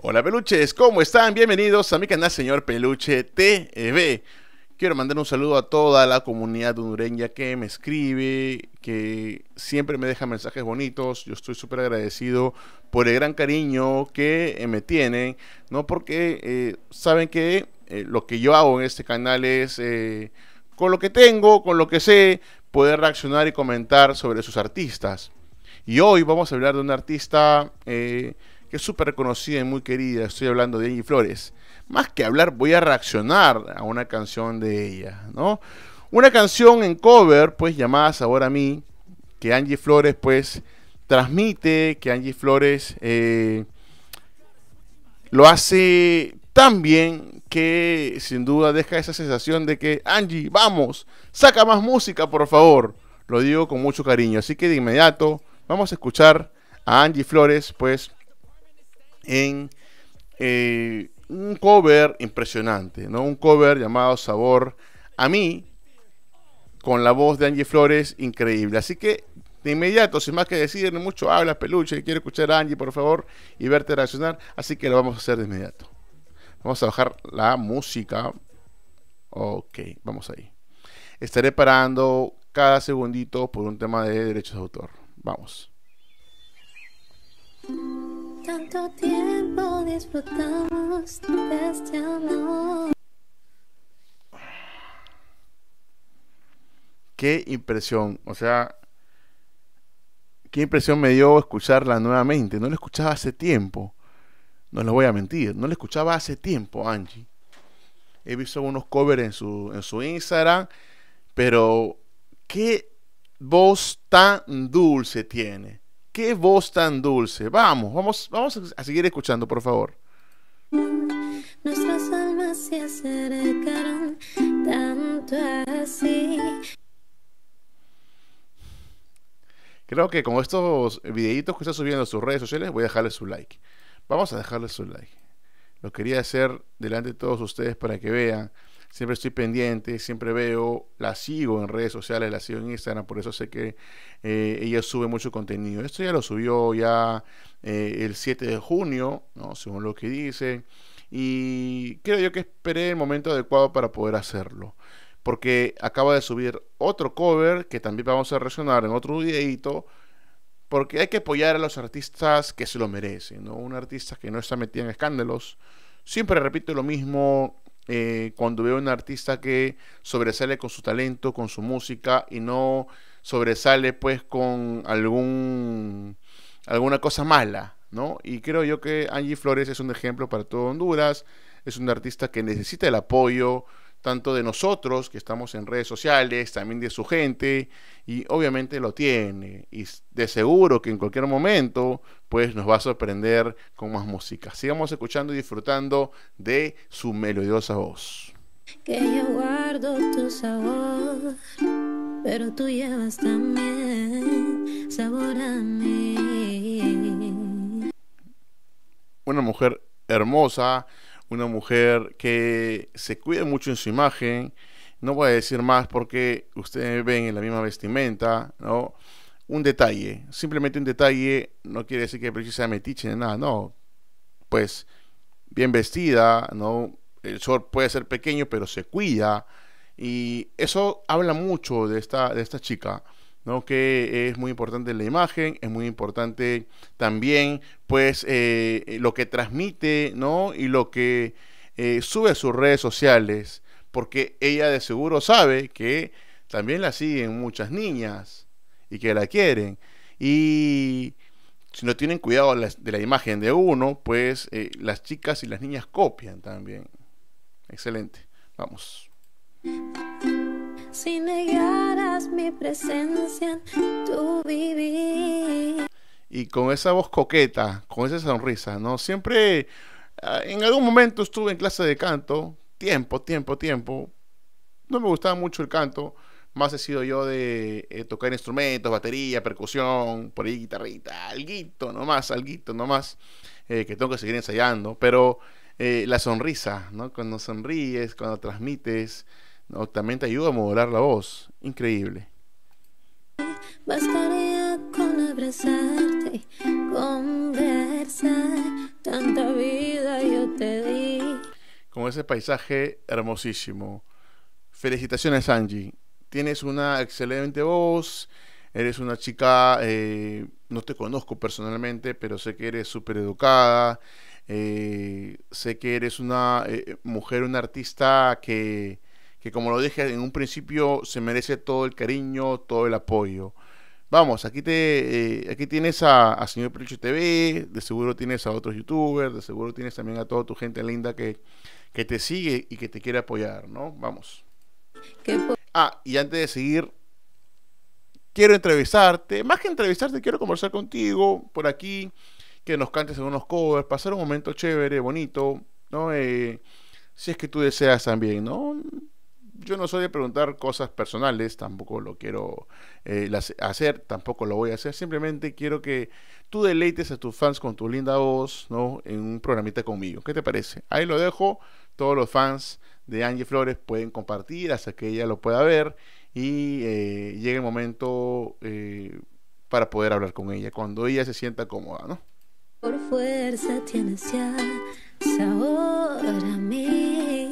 Hola peluches, ¿cómo están? Bienvenidos a mi canal Señor Peluche TV. Quiero mandar un saludo a toda la comunidad hondureña que me escribe, que siempre me deja mensajes bonitos. Yo estoy súper agradecido por el gran cariño que eh, me tienen, ¿no? Porque eh, saben que eh, lo que yo hago en este canal es... con lo que tengo, con lo que sé, poder reaccionar y comentar sobre sus artistas. Y hoy vamos a hablar de un artista que es súper conocida y muy querida, estoy hablando de Angie Flores. Más que hablar, voy a reaccionar a una canción de ella, ¿no? Una canción en cover, pues llamada ahora a mí, que Angie Flores, pues, transmite, que Angie Flores eh, lo hace tan bien que sin duda deja esa sensación de que Angie, vamos, saca más música, por favor. Lo digo con mucho cariño. Así que de inmediato vamos a escuchar a Angie Flores, pues en eh, un cover impresionante, ¿no? Un cover llamado Sabor a mí, con la voz de Angie Flores, increíble. Así que de inmediato, sin más que decir, mucho hablas, peluche, quiero escuchar a Angie, por favor, y verte reaccionar, así que lo vamos a hacer de inmediato. Vamos a bajar la música. Ok, vamos ahí. Estaré parando cada segundito por un tema de derechos de autor. Vamos tanto tiempo disfrutamos de este amor. Qué impresión, o sea, qué impresión me dio escucharla nuevamente. No la escuchaba hace tiempo, no lo voy a mentir, no la escuchaba hace tiempo, Angie. He visto unos covers en su, en su Instagram, pero qué voz tan dulce tiene Qué voz tan dulce. Vamos, vamos, vamos a seguir escuchando, por favor. Creo que con estos videitos que está subiendo a sus redes sociales voy a dejarles su like. Vamos a dejarles su like. Lo quería hacer delante de todos ustedes para que vean siempre estoy pendiente, siempre veo, la sigo en redes sociales, la sigo en Instagram, por eso sé que eh, ella sube mucho contenido. Esto ya lo subió ya eh, el 7 de junio, ¿no? según lo que dice, y creo yo que esperé el momento adecuado para poder hacerlo. Porque acaba de subir otro cover que también vamos a reaccionar en otro videito porque hay que apoyar a los artistas que se lo merecen, ¿no? Un artista que no está metido en escándalos. Siempre repito lo mismo, eh, cuando veo a un artista que sobresale con su talento, con su música y no sobresale pues con algún alguna cosa mala, ¿no? Y creo yo que Angie Flores es un ejemplo para todo Honduras, es un artista que necesita el apoyo, tanto de nosotros que estamos en redes sociales, también de su gente, y obviamente lo tiene. Y de seguro que en cualquier momento, pues nos va a sorprender con más música. Sigamos escuchando y disfrutando de su melodiosa voz. guardo tu pero también Una mujer hermosa una mujer que se cuida mucho en su imagen. No voy a decir más porque ustedes ven en la misma vestimenta, ¿no? Un detalle, simplemente un detalle, no quiere decir que precisa metiche ni nada, no. Pues bien vestida, ¿no? El sol puede ser pequeño, pero se cuida. Y eso habla mucho de esta, de esta chica. ¿no? que es muy importante la imagen, es muy importante también pues eh, eh, lo que transmite ¿no? y lo que eh, sube a sus redes sociales, porque ella de seguro sabe que también la siguen muchas niñas y que la quieren. Y si no tienen cuidado de la imagen de uno, pues las chicas y las niñas copian también. Excelente. Vamos. Sin negar mi presencia en tu vivir. Y con esa voz coqueta, con esa sonrisa, ¿no? Siempre, ah, en algún momento estuve en clase de canto, tiempo, tiempo, tiempo. No me gustaba mucho el canto, más he sido yo de eh, tocar instrumentos, batería, percusión, por ahí guitarrita, alguito nomás, alguito nomás, eh, que tengo que seguir ensayando, pero eh, la sonrisa, ¿no? Cuando sonríes, cuando transmites, también te ayuda a modular la voz. Increíble. Bastaría con abrazarte, conversar, tanta vida yo te di. Con ese paisaje hermosísimo. Felicitaciones Angie, tienes una excelente voz, eres una chica, eh, no te conozco personalmente, pero sé que eres súper educada, eh, sé que eres una eh, mujer, una artista que que como lo dije en un principio, se merece todo el cariño, todo el apoyo. Vamos, aquí te eh, aquí tienes a, Señor Pricho TV, de seguro tienes a otros youtubers, de seguro tienes también a toda tu gente linda que, que te sigue y que te quiere apoyar, ¿no? Vamos. Ah, y antes de seguir, quiero entrevistarte, más que entrevistarte, quiero conversar contigo por aquí, que nos cantes en unos covers, pasar un momento chévere, bonito, ¿no? Eh, si es que tú deseas también, ¿no? yo no soy de preguntar cosas personales, tampoco lo quiero eh, hacer, tampoco lo voy a hacer. Simplemente quiero que tú deleites a tus fans con tu linda voz, ¿no? En un programita conmigo. ¿Qué te parece? Ahí lo dejo. Todos los fans de Angie Flores pueden compartir hasta que ella lo pueda ver y eh, llegue el momento eh, para poder hablar con ella, cuando ella se sienta cómoda, ¿no? Por fuerza tienes ya sabor a mí.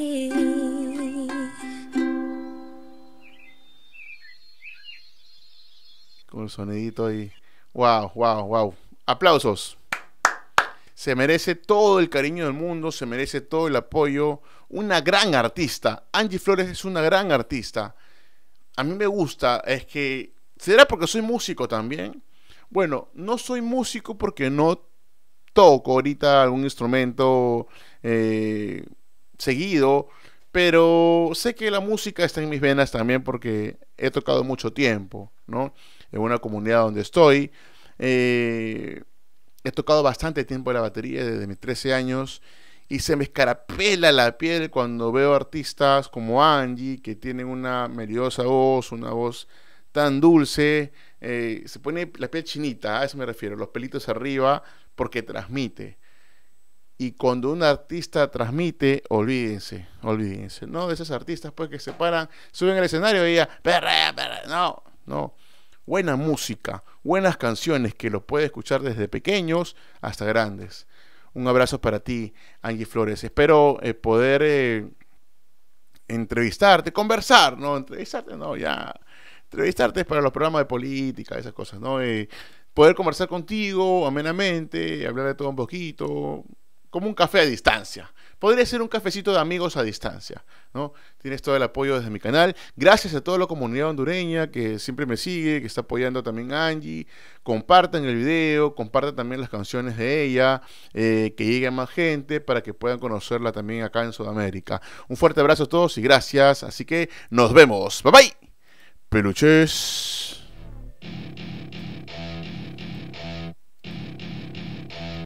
con el sonidito ahí. Wow, wow, wow. Aplausos. Se merece todo el cariño del mundo, se merece todo el apoyo. Una gran artista. Angie Flores es una gran artista. A mí me gusta, es que... ¿Será porque soy músico también? Bueno, no soy músico porque no toco ahorita algún instrumento eh, seguido, pero sé que la música está en mis venas también porque he tocado mucho tiempo, ¿no? en una comunidad donde estoy. Eh, he tocado bastante tiempo la batería desde mis 13 años y se me escarapela la piel cuando veo artistas como Angie, que tienen una melodiosa voz, una voz tan dulce, eh, se pone la piel chinita, a eso me refiero, los pelitos arriba, porque transmite. Y cuando un artista transmite, olvídense, olvídense, ¿no? De esos artistas, pues que se paran, suben al escenario y ya, perra, perra, no, no buena música, buenas canciones que los puede escuchar desde pequeños hasta grandes. Un abrazo para ti, Angie Flores. Espero eh, poder eh, entrevistarte, conversar, ¿no? Entrevistarte, no, ya. Entrevistarte es para los programas de política, esas cosas, ¿no? Eh, poder conversar contigo amenamente, hablar de todo un poquito, como un café a distancia. Podría ser un cafecito de amigos a distancia, ¿no? Tienes todo el apoyo desde mi canal. Gracias a toda la comunidad hondureña que siempre me sigue, que está apoyando también a Angie. Compartan el video, compartan también las canciones de ella, eh, que llegue a más gente para que puedan conocerla también acá en Sudamérica. Un fuerte abrazo a todos y gracias. Así que nos vemos. Bye bye. Peluches.